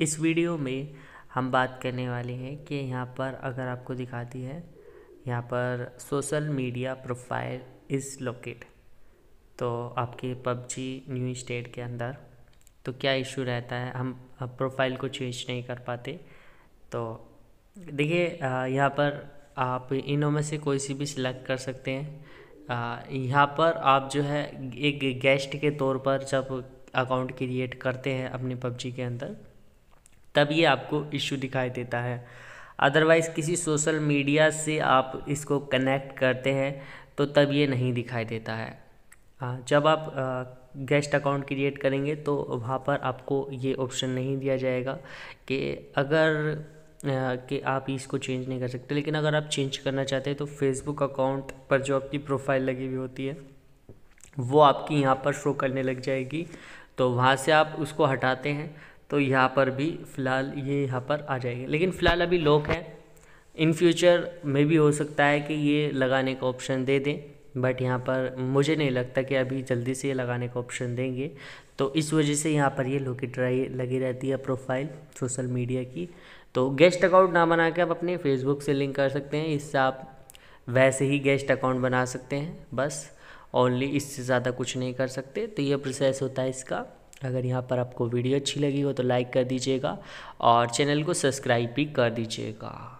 इस वीडियो में हम बात करने वाले हैं कि यहाँ पर अगर आपको दिखाती है यहाँ पर social media profile is locate तो आपके पबजी न्यू स्टेट के अंदर तो क्या इशू रहता है हम प्रोफाइल को चेंज नहीं कर पाते तो देखिए यहाँ पर आप इनों में से कोई सी भी सिलेक्ट कर सकते हैं यहाँ पर आप जो है एक गेस्ट के तौर पर जब अकाउंट क्रिएट करते हैं अपने पबजी के अंदर तब ये आपको इश्यू दिखाई देता है अदरवाइज़ किसी सोशल मीडिया से आप इसको कनेक्ट करते हैं तो तब ये नहीं दिखाई देता है हाँ, जब आप गेस्ट अकाउंट क्रिएट करेंगे तो वहाँ पर आपको ये ऑप्शन नहीं दिया जाएगा कि अगर कि आप इसको चेंज नहीं कर सकते लेकिन अगर आप चेंज करना चाहते हैं तो फेसबुक अकाउंट पर जो आपकी प्रोफाइल लगी हुई होती है वो आपकी यहाँ पर शो करने लग जाएगी तो वहाँ से आप उसको हटाते हैं तो यहाँ पर भी फ़िलहाल ये यहाँ पर आ जाएगी लेकिन फ़िलहाल अभी लॉक है इन फ्यूचर में भी हो सकता है कि ये लगाने का ऑप्शन दे दें बट यहाँ पर मुझे नहीं लगता कि अभी जल्दी से ये लगाने का ऑप्शन देंगे तो इस वजह से यहाँ पर ये लोकेट लगी रहती है प्रोफाइल सोशल मीडिया की तो गेस्ट अकाउंट ना बना के आप अपने फेसबुक से लिंक कर सकते हैं इससे आप वैसे ही गेस्ट अकाउंट बना सकते हैं बस ओनली इससे ज़्यादा कुछ नहीं कर सकते तो ये प्रोसेस होता है इसका अगर यहाँ पर आपको वीडियो अच्छी लगी हो तो लाइक कर दीजिएगा और चैनल को सब्सक्राइब भी कर दीजिएगा